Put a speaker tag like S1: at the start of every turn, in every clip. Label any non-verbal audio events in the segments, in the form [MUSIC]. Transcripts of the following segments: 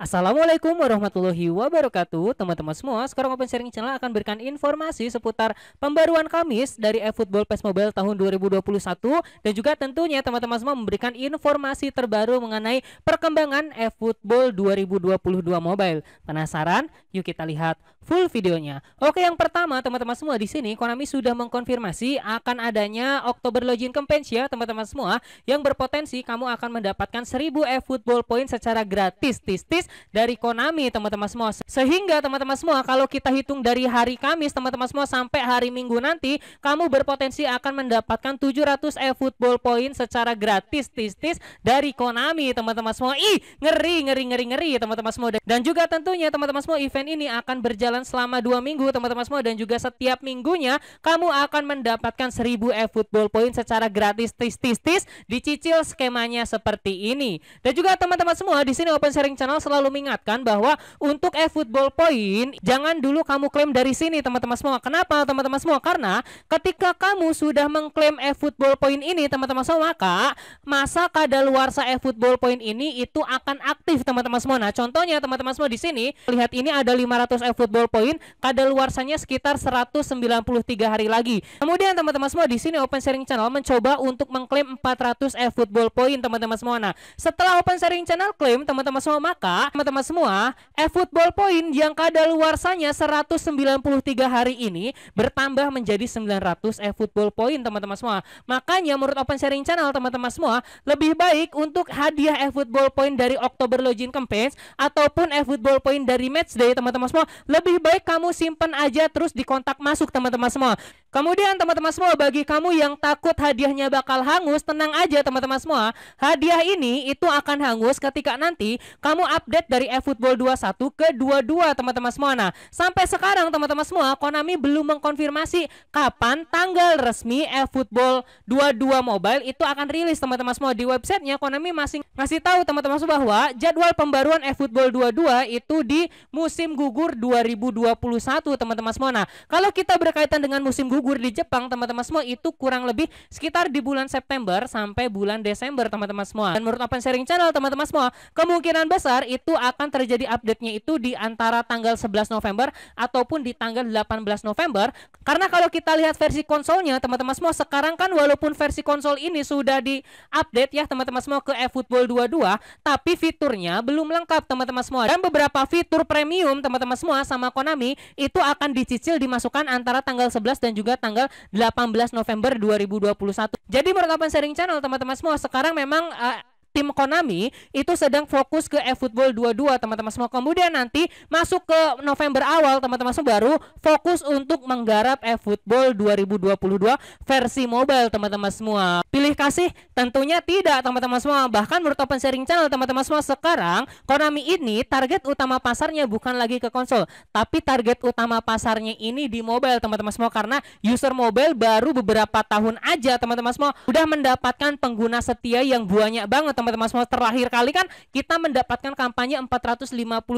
S1: Assalamualaikum warahmatullahi wabarakatuh Teman-teman semua, sekarang Open Sharing Channel akan berikan informasi seputar pembaruan Kamis dari eFootball PES Mobile tahun 2021 Dan juga tentunya teman-teman semua memberikan informasi terbaru mengenai perkembangan eFootball 2022 Mobile Penasaran? Yuk kita lihat full videonya Oke yang pertama teman-teman semua di sini Konami sudah mengkonfirmasi akan adanya Oktober Login Campaign ya teman-teman semua Yang berpotensi kamu akan mendapatkan 1000 eFootball Point secara gratis tis-tis dari Konami teman-teman semua. Sehingga teman-teman semua kalau kita hitung dari hari Kamis teman-teman semua sampai hari Minggu nanti kamu berpotensi akan mendapatkan 700 F-Football e point secara gratis tis-tis dari Konami teman-teman semua. Ih, ngeri ngeri ngeri ngeri teman-teman semua. Dan juga tentunya teman-teman semua event ini akan berjalan selama dua minggu teman-teman semua dan juga setiap minggunya kamu akan mendapatkan 1000 F-Football e point secara gratis tis tis-tis dicicil skemanya seperti ini. Dan juga teman-teman semua di sini Open Sharing Channel selalu selalu mengingatkan bahwa untuk e-football point jangan dulu kamu klaim dari sini teman-teman semua. Kenapa teman-teman semua? Karena ketika kamu sudah mengklaim e-football point ini teman-teman semua maka masa kadaluarsa e-football point ini itu akan aktif teman-teman semua. Nah, contohnya teman-teman semua di sini lihat ini ada 500 e-football point kadaluarsanya sekitar 193 hari lagi. Kemudian teman-teman semua di sini Open Sharing Channel mencoba untuk mengklaim 400 e-football point teman-teman semua. Nah, setelah Open Sharing Channel klaim teman-teman semua maka teman-teman semua, football Point yang kadaluarsanya 193 hari ini bertambah menjadi 900 football Point teman-teman semua. Makanya menurut Open Sharing Channel teman-teman semua, lebih baik untuk hadiah football Point dari Oktober Login Campaign ataupun football Point dari Matchday teman-teman semua, lebih baik kamu simpan aja terus di kontak masuk teman-teman semua. Kemudian teman-teman semua bagi kamu yang takut hadiahnya bakal hangus, tenang aja teman-teman semua. Hadiah ini itu akan hangus ketika nanti kamu update update dari eFootball 21 ke 22 teman-teman semua. Nah, sampai sekarang teman-teman semua Konami belum mengkonfirmasi kapan tanggal resmi eFootball 22 Mobile itu akan rilis teman-teman semua di websitenya Konami masih ngasih tahu teman-teman semua bahwa jadwal pembaruan eFootball 22 itu di musim gugur 2021 teman-teman semua. Nah, kalau kita berkaitan dengan musim gugur di Jepang teman-teman semua itu kurang lebih sekitar di bulan September sampai bulan Desember teman-teman semua. Dan menurut Open Sharing Channel teman-teman semua, kemungkinan besar itu itu akan terjadi update-nya itu di antara tanggal 11 November ataupun di tanggal 18 November karena kalau kita lihat versi konsolnya teman-teman semua sekarang kan walaupun versi konsol ini sudah di update ya teman-teman semua ke eFootball 22 tapi fiturnya belum lengkap teman-teman semua dan beberapa fitur premium teman-teman semua sama Konami itu akan dicicil dimasukkan antara tanggal 11 dan juga tanggal 18 November 2021. Jadi menurut Open Sharing Channel teman-teman semua sekarang memang uh, tim Konami itu sedang fokus ke F-Football 22 teman-teman semua. Kemudian nanti masuk ke November awal teman-teman semua baru fokus untuk menggarap F-Football 2022 versi mobile teman-teman semua. Pilih kasih tentunya tidak teman-teman semua. Bahkan menurut Open Sharing Channel teman-teman semua sekarang Konami ini target utama pasarnya bukan lagi ke konsol, tapi target utama pasarnya ini di mobile teman-teman semua karena user mobile baru beberapa tahun aja teman-teman semua udah mendapatkan pengguna setia yang banyak banget teman-teman semua terakhir kali kan kita mendapatkan kampanye 450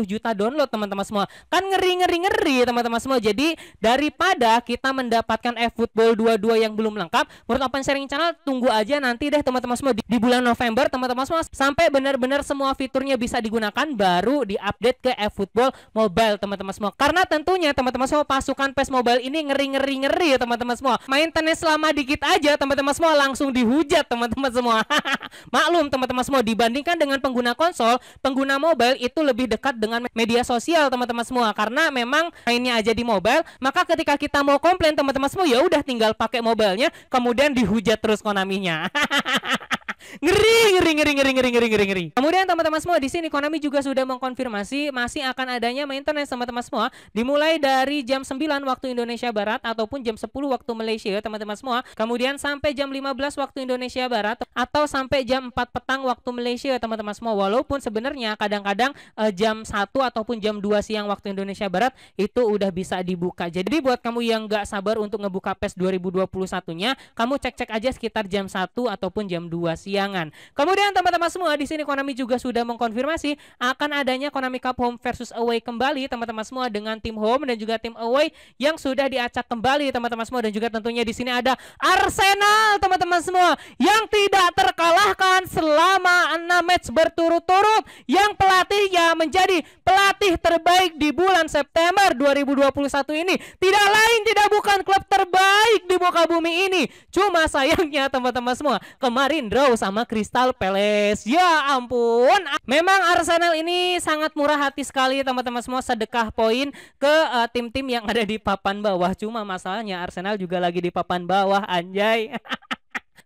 S1: juta download teman-teman semua kan ngeri ngeri ngeri teman-teman semua jadi daripada kita mendapatkan eFootball 22 yang belum lengkap menurut Open Sharing Channel tunggu aja nanti deh teman-teman semua di, di bulan November teman-teman semua sampai benar-benar semua fiturnya bisa digunakan baru di update ke football mobile teman-teman semua karena tentunya teman-teman semua pasukan PES mobile ini ngeri-ngeri ngeri teman-teman semua maintenance selama dikit aja teman-teman semua langsung dihujat teman-teman semua [LAUGHS] maklum teman-teman teman-teman semua dibandingkan dengan pengguna konsol, pengguna mobile itu lebih dekat dengan media sosial teman-teman semua karena memang mainnya aja di mobile, maka ketika kita mau komplain teman-teman semua ya udah tinggal pakai mobilenya kemudian dihujat terus Konaminya. [LAUGHS] ngeri ngeri ngeri ngeri ngeri ngeri ngeri ngeri kemudian teman-teman semua di sini Konami juga sudah mengkonfirmasi masih akan adanya maintenance teman-teman semua dimulai dari jam 9 waktu Indonesia Barat ataupun jam 10 waktu Malaysia ya, teman-teman semua kemudian sampai jam 15 waktu Indonesia Barat atau sampai jam 4 petang waktu Malaysia ya, teman-teman semua walaupun sebenarnya kadang-kadang eh, jam 1 ataupun jam 2 siang waktu Indonesia Barat itu udah bisa dibuka jadi buat kamu yang gak sabar untuk ngebuka PES 2021 nya kamu cek-cek aja sekitar jam 1 ataupun jam 2 siang Kemudian teman-teman semua di sini Konami juga sudah mengkonfirmasi akan adanya Konami Cup Home versus Away kembali teman-teman semua dengan tim home dan juga tim away yang sudah diacak kembali teman-teman semua dan juga tentunya di sini ada Arsenal teman-teman semua yang tidak terkalahkan selama enam match berturut-turut yang pelatihnya menjadi pelatih terbaik di bulan September 2021 ini. Tidak lain tidak bukan klub terbaik di muka bumi ini. Cuma sayangnya teman-teman semua, kemarin draw sama Crystal Palace. Ya ampun. Memang Arsenal ini sangat murah hati sekali teman-teman semua sedekah poin ke eh, tim-tim uh, tim -tim yang ada di papan bawah. Cuma masalahnya Arsenal juga lagi di papan bawah anjay. [LAUGHS]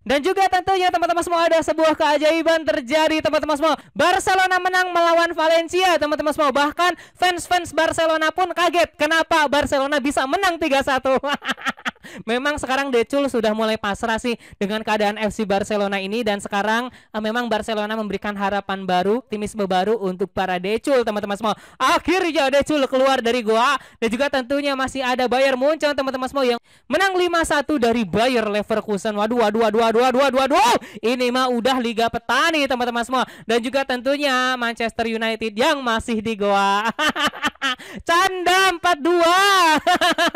S1: Dan juga tentunya teman-teman semua ada sebuah keajaiban terjadi teman-teman semua. Barcelona menang melawan Valencia teman-teman semua. Bahkan fans-fans Barcelona pun kaget kenapa Barcelona bisa menang 3-1. [LAUGHS] Memang sekarang Decul sudah mulai pasrah sih dengan keadaan FC Barcelona ini dan sekarang uh, memang Barcelona memberikan harapan baru, optimisme baru untuk para Decul teman-teman semua. Akhirnya Decul keluar dari goa dan juga tentunya masih ada Bayern Munchen teman-teman semua yang menang 5-1 dari Bayer Leverkusen. Waduh, waduh, waduh, waduh, waduh, waduh, waduh. Ini mah udah Liga Petani teman-teman semua dan juga tentunya Manchester United yang masih di goa. [LAUGHS] Canda 42. [LAUGHS]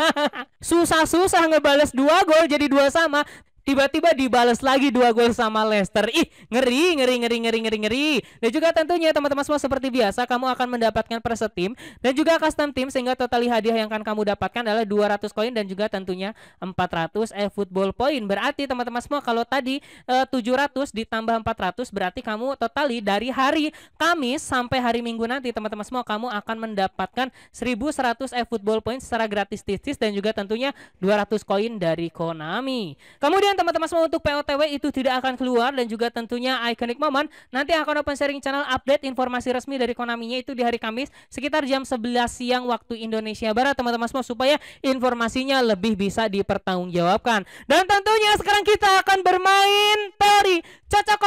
S1: susah-susah ngebales dua gol jadi dua sama Tiba-tiba dibales lagi dua gol sama Leicester. Ih, ngeri, ngeri, ngeri, ngeri, ngeri, ngeri. Dan juga tentunya teman-teman semua seperti biasa, kamu akan mendapatkan preset tim dan juga custom tim sehingga total hadiah yang akan kamu dapatkan adalah 200 koin dan juga tentunya 400 e football point. Berarti teman-teman semua kalau tadi e, eh, 700 ditambah 400 berarti kamu totali dari hari Kamis sampai hari Minggu nanti teman-teman semua kamu akan mendapatkan 1100 e football point secara gratis tis-tis dan juga tentunya 200 koin dari Konami. Kemudian teman-teman semua untuk POTW itu tidak akan keluar dan juga tentunya iconic moment. Nanti akan open sharing channel update informasi resmi dari Konaminya itu di hari Kamis sekitar jam 11 siang waktu Indonesia Barat teman-teman semua supaya informasinya lebih bisa dipertanggungjawabkan. Dan tentunya sekarang kita akan bermain tari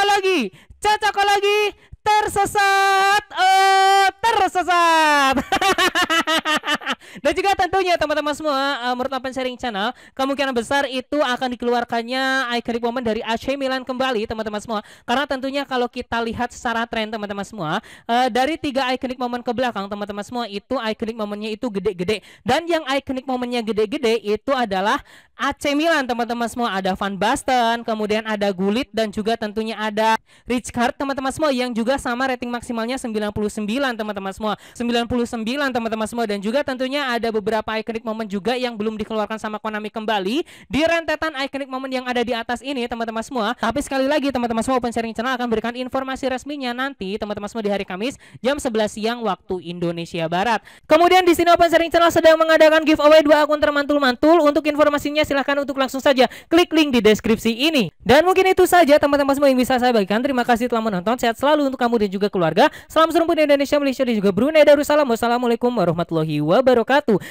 S1: lagi cocok lagi tersesat, oh, tersesat. [LAUGHS] Dan juga tentunya teman-teman semua, uh, menurut Open Sharing Channel, kemungkinan besar itu akan dikeluarkannya Iconic Woman dari AC Milan kembali, teman-teman semua. Karena tentunya kalau kita lihat secara tren, teman-teman semua, uh, dari tiga Iconic Moment ke belakang, teman-teman semua, itu Iconic Momennya itu gede-gede. Dan yang Iconic Momennya gede-gede itu adalah AC Milan teman-teman semua ada Van Basten, kemudian ada Gullit dan juga tentunya ada Rich Card teman-teman semua yang juga sama rating maksimalnya 99 teman-teman semua. 99 teman-teman semua dan juga tentunya ada beberapa iconic moment juga yang belum dikeluarkan sama Konami kembali di rentetan iconic moment yang ada di atas ini teman-teman semua. Tapi sekali lagi teman-teman semua Open Sharing Channel akan berikan informasi resminya nanti teman-teman semua di hari Kamis jam 11 siang waktu Indonesia Barat. Kemudian di sini Open Sharing Channel sedang mengadakan giveaway dua akun termantul-mantul untuk informasinya silahkan untuk langsung saja klik link di deskripsi ini. Dan mungkin itu saja teman-teman semua yang bisa saya bagikan. Terima kasih telah menonton. Sehat selalu untuk kamu dan juga keluarga. Salam serumpun Indonesia, Malaysia dan juga Brunei Darussalam. Wassalamualaikum warahmatullahi wabarakatuh.